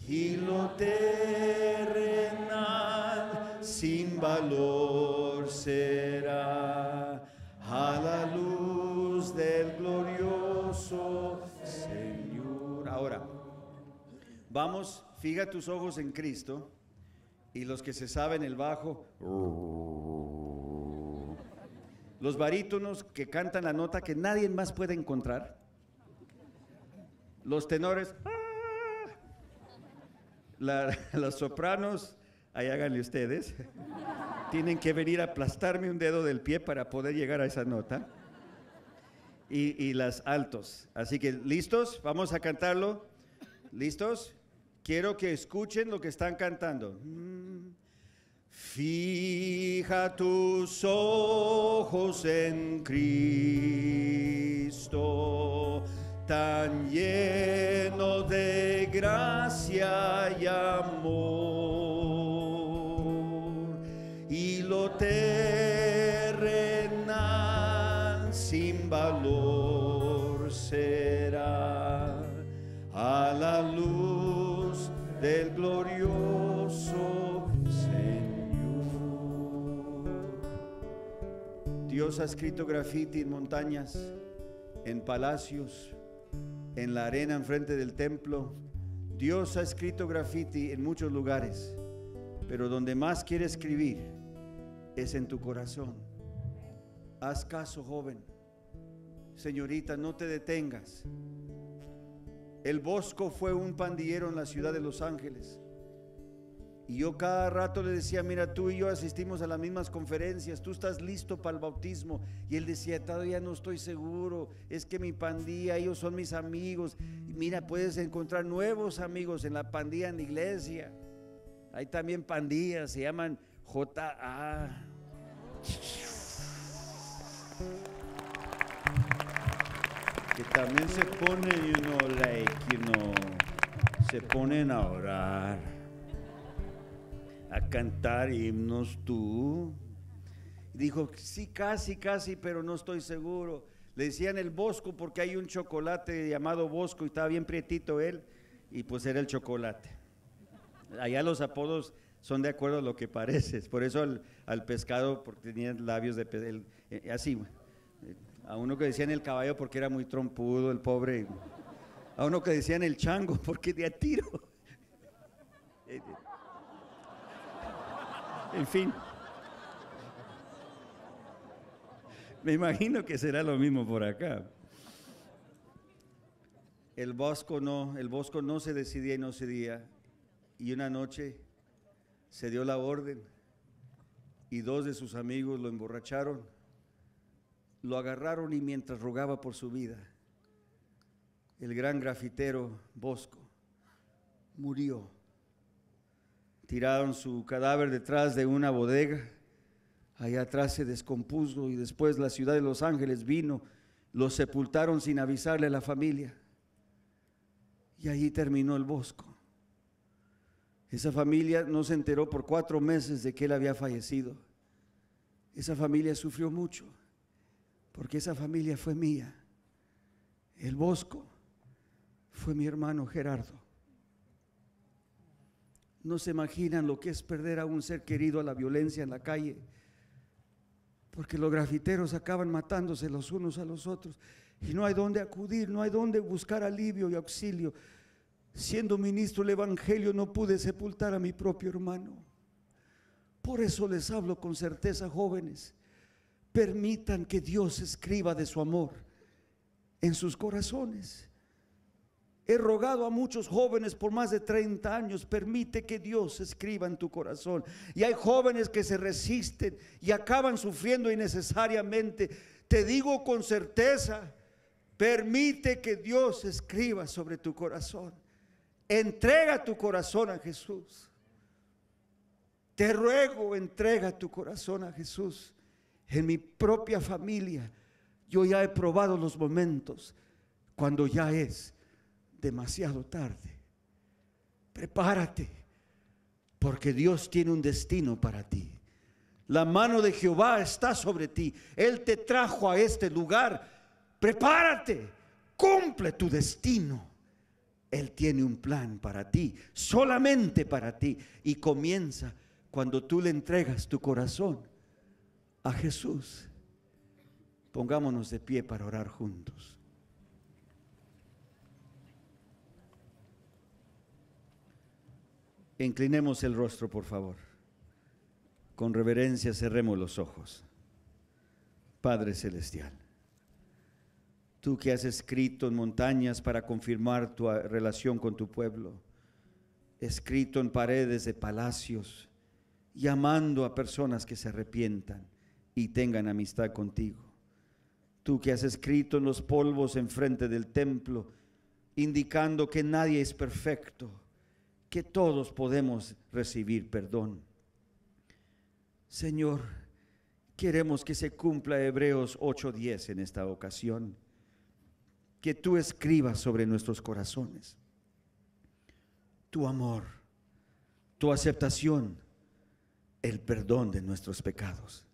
Y lo terrenal sin valor se Vamos, fija tus ojos en Cristo y los que se saben el bajo, los barítonos que cantan la nota que nadie más puede encontrar, los tenores, la, los sopranos, ahí háganle ustedes, tienen que venir a aplastarme un dedo del pie para poder llegar a esa nota. Y, y las altos. Así que, ¿listos? Vamos a cantarlo. ¿Listos? Quiero que escuchen lo que están cantando. Fija tus ojos en Cristo, tan lleno de gracia y amor, y lo terrenal sin valor del glorioso Señor. Dios ha escrito graffiti en montañas, en palacios, en la arena enfrente del templo. Dios ha escrito graffiti en muchos lugares, pero donde más quiere escribir es en tu corazón. Haz caso, joven. Señorita, no te detengas. El Bosco fue un pandillero en la ciudad de Los Ángeles. Y yo cada rato le decía, mira, tú y yo asistimos a las mismas conferencias, tú estás listo para el bautismo. Y él decía, todavía no estoy seguro, es que mi pandilla, ellos son mis amigos. mira, puedes encontrar nuevos amigos en la pandilla en la iglesia. Hay también pandillas, se llaman JA. también se ponen, uno like, se ponen a orar, a cantar himnos tú. Dijo, sí, casi, casi, pero no estoy seguro. Le decían el Bosco porque hay un chocolate llamado Bosco y estaba bien prietito él y pues era el chocolate. Allá los apodos son de acuerdo a lo que pareces, por eso al, pescado porque tenía labios de pescado, eh, así a uno que decían el caballo porque era muy trompudo, el pobre, a uno que decían el chango <laughs> porque de a tiro. En fin. Me imagino que será lo mismo por acá. El bosco no, el bosco no se decidía y no cedía. Y una noche se dio la orden y dos de sus amigos lo emborracharon lo agarraron y mientras rogaba por su vida, el gran grafitero Bosco murió. Tiraron su cadáver detrás de una bodega. Allá atrás se descompuso y después la ciudad de Los Ángeles vino, lo sepultaron sin avisarle a la familia. Y allí terminó el Bosco. Esa familia no se enteró por cuatro meses de que él había fallecido. Esa familia sufrió mucho porque esa familia fue mía. El Bosco fue mi hermano Gerardo. No se imaginan lo que es perder a un ser querido a la violencia en la calle, porque los grafiteros acaban matándose los unos a los otros y no hay dónde acudir, no hay dónde buscar alivio y auxilio. Siendo ministro del Evangelio no pude sepultar a mi propio hermano. Por eso les hablo con certeza, jóvenes, Permitan que Dios escriba de su amor en sus corazones. He rogado a muchos jóvenes por más de 30 años, permite que Dios escriba en tu corazón. Y hay jóvenes que se resisten y acaban sufriendo innecesariamente. Te digo con certeza, permite que Dios escriba sobre tu corazón. Entrega tu corazón a Jesús. Te ruego, entrega tu corazón a Jesús en mi propia familia, yo ya he probado los momentos cuando ya es demasiado tarde. Prepárate, porque Dios tiene un destino para ti. La mano de Jehová está sobre ti. Él te trajo a este lugar. Prepárate, cumple tu destino. Él tiene un plan para ti, solamente para ti. Y comienza cuando tú le entregas tu corazón a Jesús. Pongámonos de pie para orar juntos. Inclinemos el rostro, por favor. Con reverencia cerremos los ojos. Padre Celestial, tú que has escrito en montañas para confirmar tu relación con tu pueblo, escrito en paredes de palacios, llamando a personas que se arrepientan, y tengan amistad contigo. Tú que has escrito en los polvos enfrente del templo, indicando que nadie es perfecto, que todos podemos recibir perdón. Señor, queremos que se cumpla Hebreos 8:10 en esta ocasión, que tú escribas sobre nuestros corazones tu amor, tu aceptación, el perdón de nuestros pecados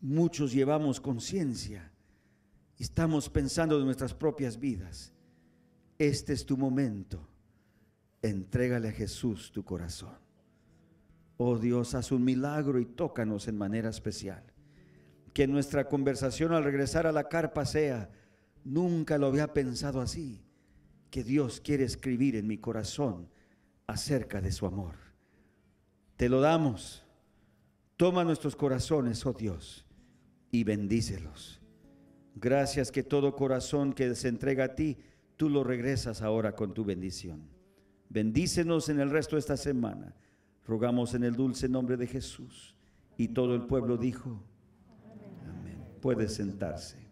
muchos llevamos conciencia. Estamos pensando en nuestras propias vidas. Este es tu momento. Entrégale a Jesús tu corazón. Oh Dios, haz un milagro y tócanos en manera especial. Que nuestra conversación al regresar a la carpa sea, nunca lo había pensado así, que Dios quiere escribir en mi corazón acerca de su amor. Te lo damos. Toma nuestros corazones, oh Dios y bendícelos. Gracias que todo corazón que se entrega a ti, tú lo regresas ahora con tu bendición. Bendícenos en el resto de esta semana. Rogamos en el dulce nombre de Jesús. Y todo el pueblo dijo, amén. Puede sentarse.